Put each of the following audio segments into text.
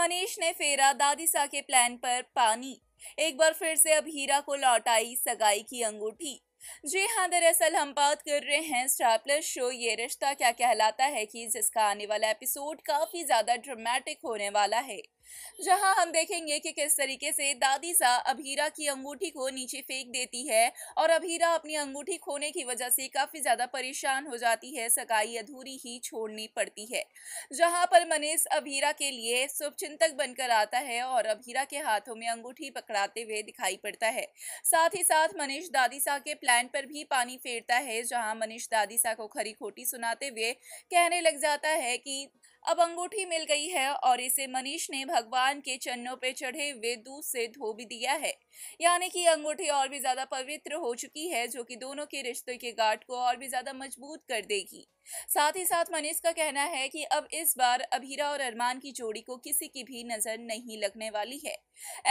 मनीष ने फेरा दादी सा के प्लान पर पानी एक बार फिर से अब हीरा को लौटाई सगाई की अंगूठी जी हाँ दरअसल हम बात कर रहे हैं स्टार प्लस शो ये रिश्ता क्या कहलाता है कि जिसका आने वाला एपिसोड काफ़ी ज़्यादा ड्रामेटिक होने वाला है जहाँ हम देखेंगे कि किस तरीके से दादी सा अभीरा की अंगूठी को नीचे फेंक देती है और अभीरा अपनी अंगूठी खोने की वजह से काफ़ी ज़्यादा परेशान हो जाती है सगाई अधूरी ही छोड़नी पड़ती है जहाँ पर मनीष अभीरा के लिए शुभचिंतक बनकर आता है और अभीरा के हाथों में अंगूठी पकड़ाते हुए दिखाई पड़ता है साथ ही साथ मनीष दादी सा के लैंड पर भी पानी फेरता है जहां मनीष दादी सा को खरी खोटी सुनाते हुए कहने लग जाता है कि अब अंगूठी मिल गई है और इसे मनीष ने भगवान के चरणों पे चढ़े हुए दूध से धो भी दिया है यानी कि अंगूठी और भी ज़्यादा पवित्र हो चुकी है जो कि दोनों के रिश्ते के गाठ को और भी ज़्यादा मजबूत कर देगी साथ ही साथ मनीष का कहना है कि अब इस बार अभीरा और अरमान की जोड़ी को किसी की भी नज़र नहीं लगने वाली है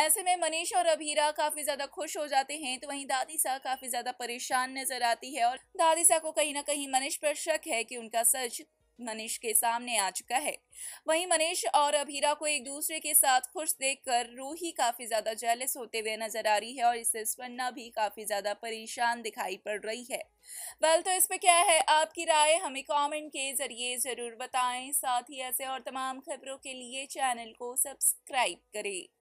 ऐसे में मनीष और अभीरा काफ़ी ज़्यादा खुश हो जाते हैं तो वहीं दादी सा काफ़ी ज़्यादा परेशान नज़र आती है और दादी सा को कहीं ना कहीं मनीष पर शक है कि उनका सच मनीष के सामने आ चुका है वहीं मनीष और अभीरा को एक दूसरे के साथ खुश देखकर रूही काफी ज्यादा जेलस होते हुए नजर आ रही है और इससे स्पन्ना भी काफी ज्यादा परेशान दिखाई पड़ रही है वेल तो इस पे क्या है आपकी राय हमें कमेंट के जरिए जरूर बताएं साथ ही ऐसे और तमाम खबरों के लिए चैनल को सब्सक्राइब करें